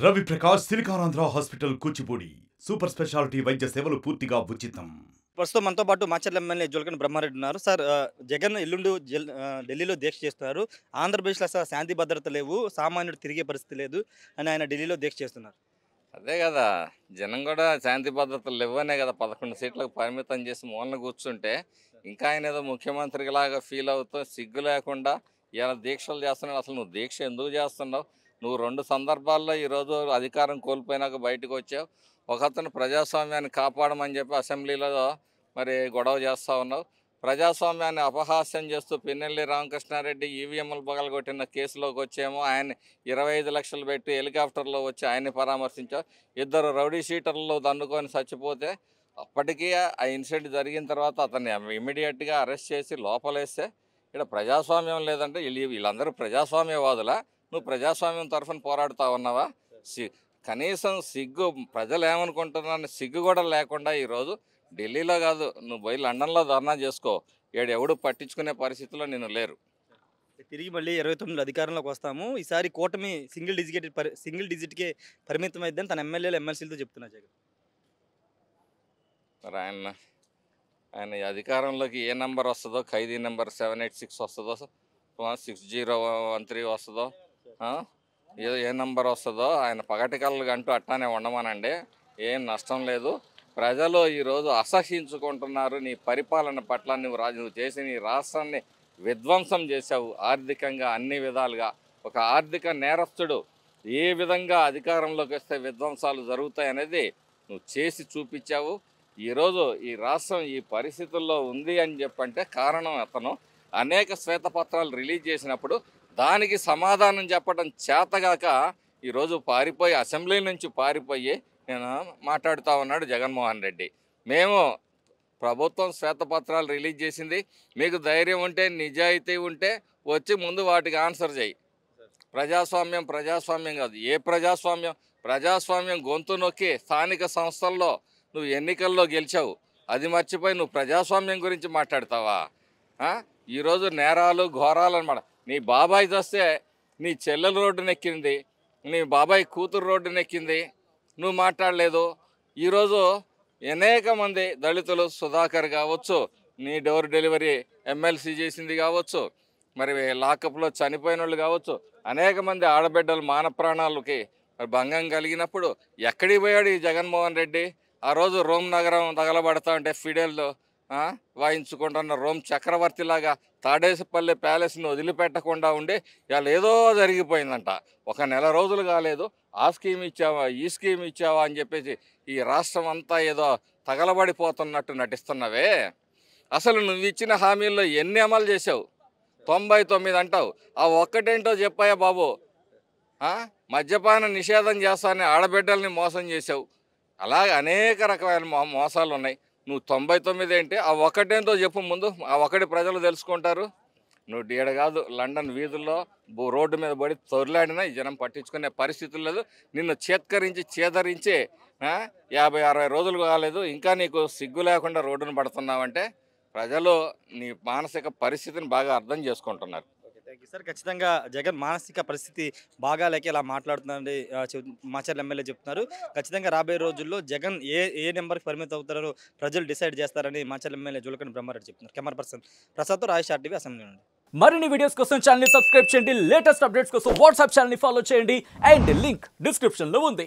Ravi Prakash Siliconandhra hospital Kuchipudi super speciality వైద్య సేవలు పూర్తిగా ఉచితం ప్రస్తుతం మనతో పాటు మాచర్ల ఎమ్మెల్యే జులకన్ బ్రహ్మారెడ్డి ఉన్నారు సార్ జగన్ ఎల్లుండి ఢిల్లీలో దీక్ష చేస్తున్నారు ఆంధ్రప్రదేశ్లో అసలు శాంతి భద్రత లేవు సామాన్యుడు తిరిగే పరిస్థితి లేదు అని ఆయన ఢిల్లీలో దీక్ష చేస్తున్నారు అదే కదా జనం కూడా శాంతి భద్రతలు లేవనే కదా పదకొండు సీట్లకు పరిమితం చేసి మూలన కూర్చుంటే ఇంకా ఆయన ఏదో లాగా ఫీల్ అవుతూ సిగ్గు లేకుండా ఇలా దీక్షలు చేస్తున్నాడు అసలు నువ్వు దీక్ష ఎందుకు చేస్తున్నావు నువ్వు రెండు సందర్భాల్లో ఈరోజు అధికారం కోల్పోయినాక బయటకు వచ్చావు ఒక అతను ప్రజాస్వామ్యాన్ని కాపాడమని చెప్పి అసెంబ్లీలో మరి గొడవ చేస్తూ ఉన్నావు ప్రజాస్వామ్యాన్ని అపహాస్యం చేస్తూ పిన్నెల్లి రామకృష్ణారెడ్డి ఈవీఎంలు పగలగొట్టిన కేసులోకి వచ్చేమో ఆయన ఇరవై ఐదు లక్షలు పెట్టి హెలికాప్టర్లో వచ్చి ఆయన్ని పరామర్శించావు ఇద్దరు రౌడీ షీటర్లు దండుకొని చచ్చిపోతే అప్పటికీ ఆ ఇన్సిడెంట్ జరిగిన తర్వాత అతన్ని ఇమీడియట్గా అరెస్ట్ చేసి లోపలేస్తే ఇక్కడ ప్రజాస్వామ్యం లేదంటే వీళ్ళు వీళ్ళందరూ ప్రజాస్వామ్యవాదులా నువ్వు ప్రజాస్వామ్యం తరఫున పోరాడుతా ఉన్నావా కనీసం సిగ్గు ప్రజలు ఏమనుకుంటున్నారని సిగ్గు కూడా లేకుండా ఈరోజు ఢిల్లీలో కాదు నువ్వు పోయి లండన్లో ధర్నా చేసుకో ఏడు ఎవడు పట్టించుకునే పరిస్థితిలో నేను లేరు తిరిగి మళ్ళీ ఇరవై తొమ్మిది అధికారంలోకి వస్తాము ఈసారి కూటమి సింగిల్ డిజిట్ సింగిల్ డిజిట్కే పరిమితం అయిద్దని తన ఎమ్మెల్యేలు ఎమ్మెల్సీలతో చెప్తున్నా జగన్ మరి ఆయన ఆయన అధికారంలోకి ఏ నెంబర్ వస్తుందో ఖైదీ నెంబర్ సెవెన్ ఎయిట్ సిక్స్ వస్తుందో సిక్స్ జీరో వన్ త్రీ వస్తుందో ఏదో ఏ నెంబర్ వస్తుందో ఆయన కళ్ళు అంటూ అట్టానే ఉండమనండి ఏం నష్టం లేదు ప్రజలు ఈరోజు అసహించుకుంటున్నారు నీ పరిపాలన పట్ల నువ్వు రాజు నువ్వు చేసి నీ రాష్ట్రాన్ని విధ్వంసం చేశావు ఆర్థికంగా అన్ని విధాలుగా ఒక ఆర్థిక నేరస్తుడు ఏ విధంగా అధికారంలోకి వస్తే విధ్వంసాలు జరుగుతాయనేది నువ్వు చేసి చూపించావు ఈరోజు ఈ రాష్ట్రం ఈ పరిస్థితుల్లో ఉంది అని చెప్పంటే కారణం అతను అనేక శ్వేతపత్రాలు రిలీజ్ చేసినప్పుడు దానికి సమాధానం చెప్పడం చేతగాక ఈరోజు పారిపోయి అసెంబ్లీ నుంచి పారిపోయి నేను మాట్లాడుతూ ఉన్నాడు జగన్మోహన్ రెడ్డి మేము ప్రభుత్వం శ్వేతపత్రాలు రిలీజ్ చేసింది మీకు ధైర్యం ఉంటే నిజాయితీ ఉంటే వచ్చి ముందు వాటికి ఆన్సర్ చేయి ప్రజాస్వామ్యం ప్రజాస్వామ్యం కాదు ఏ ప్రజాస్వామ్యం ప్రజాస్వామ్యం గొంతు నొక్కి స్థానిక సంస్థల్లో నువ్వు ఎన్నికల్లో గెలిచావు అది మర్చిపోయి నువ్వు ప్రజాస్వామ్యం గురించి మాట్లాడతావా ఈరోజు నేరాలు ఘోరాలు అనమాట నీ బాబాయ్ చూస్తే నీ చెల్లెలు రోడ్డు నెక్కింది నీ బాబాయ్ కూతురు రోడ్డు నెక్కింది నువ్వు మాట్లాడలేదు ఈరోజు అనేక మంది దళితులు సుధాకర్ కావచ్చు నీ డోర్ డెలివరీ ఎమ్మెల్సీ చేసింది కావచ్చు మరి లాకప్లో చనిపోయిన వాళ్ళు కావచ్చు అనేక మంది ఆడబిడ్డలు మాన ప్రాణాలకి భంగం కలిగినప్పుడు ఎక్కడికి పోయాడు ఈ జగన్మోహన్ రెడ్డి ఆ రోజు రోమ్ నగరం తగలబడతా ఉంటే ఫిడేల్లో వాయించుకుంటున్న రోమ్ చక్రవర్తిలాగా తాడేసపల్లి ప్యాలెస్ని వదిలిపెట్టకుండా ఉండి వాళ్ళు ఏదో జరిగిపోయిందంట ఒక నెల రోజులు కాలేదు ఆ స్కీమ్ ఇచ్చావా ఈ స్కీమ్ ఇచ్చావా అని చెప్పేసి ఈ రాష్ట్రం అంతా ఏదో తగలబడిపోతున్నట్టు నటిస్తున్నావే అసలు నువ్వు ఇచ్చిన హామీల్లో ఎన్ని అమలు చేసావు తొంభై తొమ్మిది అంటావు ఆ ఒక్కటేంటో చెప్పాయా బాబు మద్యపాన నిషేధం చేస్తానే ఆడబిడ్డల్ని మోసం చేసావు అలాగే అనేక రకమైన మోసాలు ఉన్నాయి నువ్వు తొంభై తొమ్మిది ఏంటి ఆ ఒకటేంతో చెప్పు ముందు ఆ ఒకటి ప్రజలు తెలుసుకుంటారు నువ్వు డీడ కాదు లండన్ వీధుల్లో రోడ్డు మీద పడి తొరలాడినా జనం పట్టించుకునే పరిస్థితులు లేదు నిన్ను చేత్కరించి చేదరించి యాభై అరవై రోజులు కాలేదు ఇంకా నీకు సిగ్గు లేకుండా రోడ్డును పడుతున్నావంటే ప్రజలు నీ మానసిక పరిస్థితిని బాగా అర్థం చేసుకుంటున్నారు సార్ ఖచ్చితంగా జగన్ మానసిక పరిస్థితి బాగా లేక ఇలా మాట్లాడుతున్నారని మాచర్ల ఎమ్మెల్యే చెప్తున్నారు ఖచ్చితంగా రాబోయే రోజుల్లో జగన్ ఏ ఏ నెంబర్కి పరిమితం అవుతారో ప్రజలు డిసైడ్ చేస్తారని మాచర్ల ఎమ్మెల్యే జులకని బ్రహ్మారెడ్డి చెప్తున్నారు కెమెరా పర్సన్ ప్రసాద్తో రాజేష్ టీవీ అసెంబ్లీ నుండి మరిన్ని వీడియోస్ కోసం ఛానల్ సబ్స్క్రైబ్ చేయండి లేటెస్ట్ అప్డేట్స్ కోసం వాట్సాప్ ఛానల్ని ఫాలో చేయండి అండ్ లింక్ డిస్క్రిప్షన్లో ఉంది